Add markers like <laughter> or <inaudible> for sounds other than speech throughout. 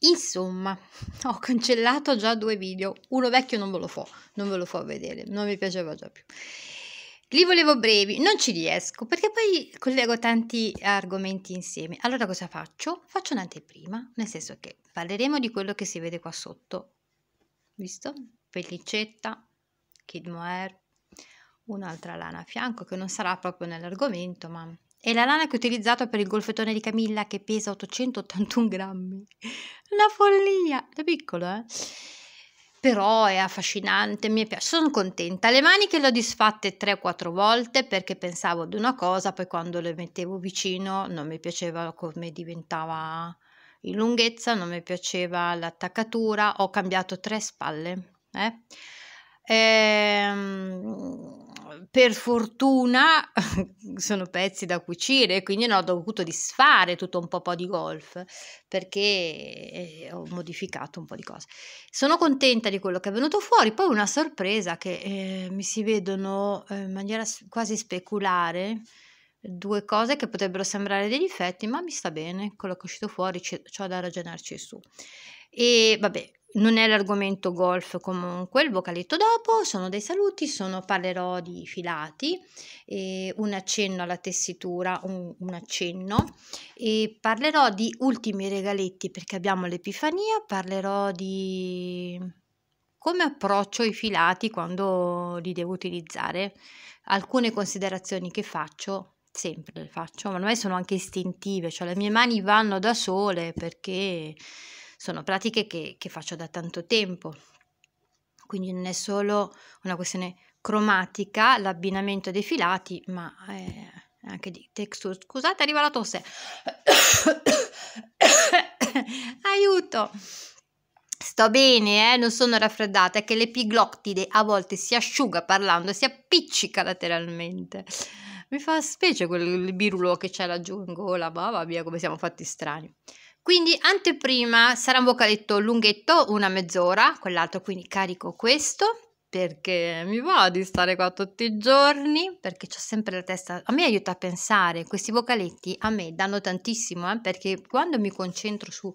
Insomma, <laughs> ho cancellato già due video, uno vecchio non ve lo fo, non ve lo fo vedere, non mi piaceva già più. Li volevo brevi, non ci riesco perché poi collego tanti argomenti insieme. Allora cosa faccio? Faccio un'anteprima, nel senso che parleremo di quello che si vede qua sotto. Visto? Pellicetta, Kid Moer, un'altra lana a fianco che non sarà proprio nell'argomento, ma è la lana che ho utilizzato per il golfettone di Camilla che pesa 881 grammi. Una follia! Da piccolo, eh? Però è affascinante, mi piace. Sono contenta. Le maniche le ho disfatte 3-4 volte perché pensavo ad una cosa, poi quando le mettevo vicino non mi piaceva come diventava in lunghezza, non mi piaceva l'attaccatura. Ho cambiato tre spalle, eh? Ehm, per fortuna <laughs> sono pezzi da cucire, quindi no, ho dovuto disfare tutto un po', di golf perché eh, ho modificato un po' di cose. Sono contenta di quello che è venuto fuori. Poi una sorpresa che eh, mi si vedono eh, in maniera quasi speculare due cose che potrebbero sembrare dei difetti, ma mi sta bene quello che è uscito fuori, c'ho da ragionarci su. E vabbè, non è l'argomento golf comunque, il vocaletto dopo, sono dei saluti, sono, parlerò di filati, un accenno alla tessitura, un, un, accenno, e parlerò di ultimi regaletti perché abbiamo l'Epifania, parlerò di come approccio i filati quando li devo utilizzare, alcune considerazioni che faccio, sempre le faccio, ma ormai sono anche istintive, cioè le mie mani vanno da sole perché sono pratiche che, che faccio da tanto tempo, quindi non è solo una questione cromatica, l'abbinamento dei filati, ma eh, anche di texture. Scusate, arriva la tosse. <coughs> Aiuto! Sto bene, eh? non sono raffreddata, è che l'epiglottide a volte si asciuga parlando, si appiccica lateralmente. Mi fa specie quel birulo che c'è laggiù in gola, ma va via come siamo fatti strani. Quindi anteprima sarà un vocaletto lunghetto, una mezz'ora, quell'altro, quindi carico questo perché mi va di stare qua tutti i giorni, perché ho sempre la testa, a me aiuta a pensare, questi vocaletti a me danno tantissimo, eh, perché quando mi concentro sul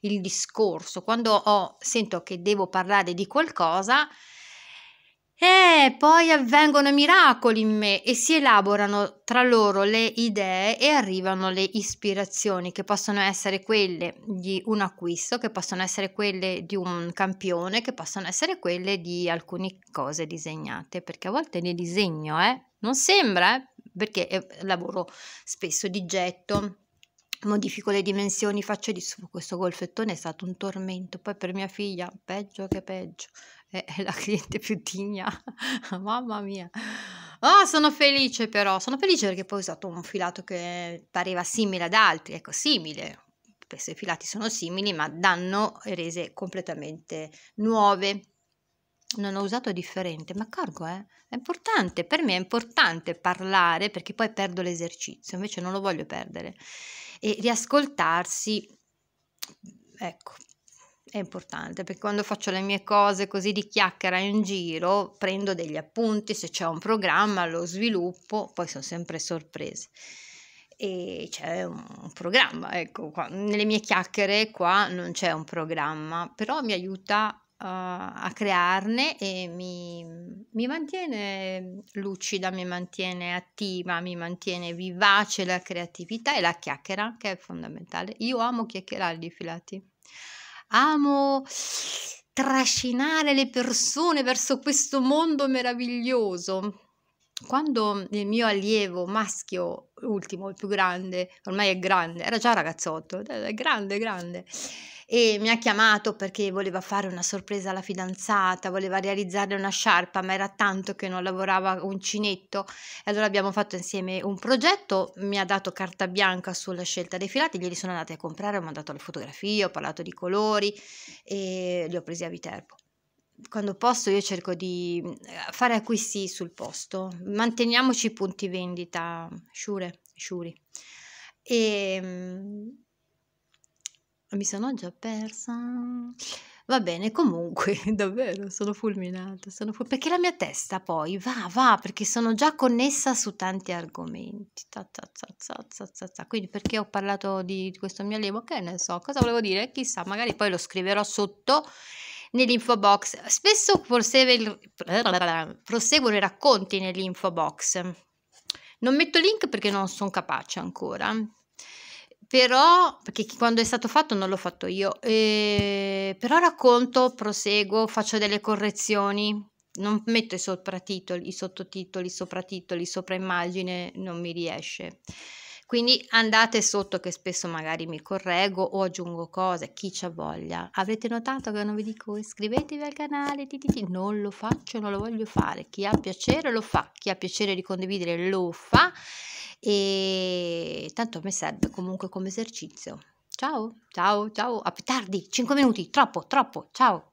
discorso, quando ho, sento che devo parlare di qualcosa, e eh, poi avvengono miracoli in me e si elaborano tra loro le idee e arrivano le ispirazioni che possono essere quelle di un acquisto, che possono essere quelle di un campione, che possono essere quelle di alcune cose disegnate, perché a volte ne disegno, eh? Non sembra, eh? perché eh, lavoro spesso di getto modifico le dimensioni, faccio di su. Questo golfettone è stato un tormento. Poi per mia figlia, peggio che peggio è, è la <laughs> cliente più digna, mamma mia. Oh, sono felice però, sono felice perché poi ho usato un filato che pareva simile ad altri, ecco, simile. Spesso i filati sono simili, ma danno rese completamente nuove. Non ho usato differente, ma accorgo, eh? È importante, per me è importante parlare perché poi perdo l'esercizio, invece non lo voglio perdere. E riascoltarsi, ecco, è importante perché quando faccio le mie cose così di chiacchiera in giro prendo degli appunti, se c'è un programma lo sviluppo, poi sono sempre sorprese. E c'è un programma, ecco, qua. nelle mie chiacchiere qua non c'è un programma, però mi aiuta uh, a crearne e mi, mi mantiene lucida, mi mantiene attiva, mi mantiene vivace la creatività e la chiacchiera che è fondamentale. Io amo chiacchierare di filati amo trascinare le persone verso questo mondo meraviglioso. Quando il mio allievo maschio ultimo, il più grande, ormai è grande, era già ragazzotto, è grande, grande. E mi ha chiamato perché voleva fare una sorpresa alla fidanzata, voleva realizzare una sciarpa, ma era tanto che non lavorava uncinetto. E allora abbiamo fatto insieme un progetto, mi ha dato carta bianca sulla scelta dei filati, glieli sono andati a comprare, ho mandato le fotografie, ho parlato di colori e li ho presi a Viterbo quando posso io cerco di mm, fare acquisti sul posto, manteniamoci i punti vendita, sure, sure. E ehm, mi sono già persa. Va bene, comunque, <laughs> davvero, sono fulminata, sono ful- perché la mia testa poi va, va, perché sono già connessa su tanti argomenti. Ta, ta, ta, Quindi perché ho parlato di questo mio allievo, che ne so, cosa volevo dire? Chissà, magari poi lo scriverò sotto nell'info box. Spesso proseguono i racconti nell'info box. Non metto link perché non sono capace ancora. Però, perché quando è stato fatto non l'ho fatto io, eh, però racconto, proseguo, faccio delle correzioni, non metto i, i sottotitoli, i titoli, sopra immagine, non mi riesce. Quindi andate sotto che spesso magari mi correggo o aggiungo cose, chi c'ha voglia. Avrete notato che non vi dico iscrivetevi al canale, ti, ti, ti. non lo faccio, non lo voglio fare. Chi ha piacere lo fa, chi ha piacere di condividere lo fa e tanto mi serve comunque come esercizio. Ciao, ciao, ciao, a più tardi, 5 minuti, troppo, troppo, ciao.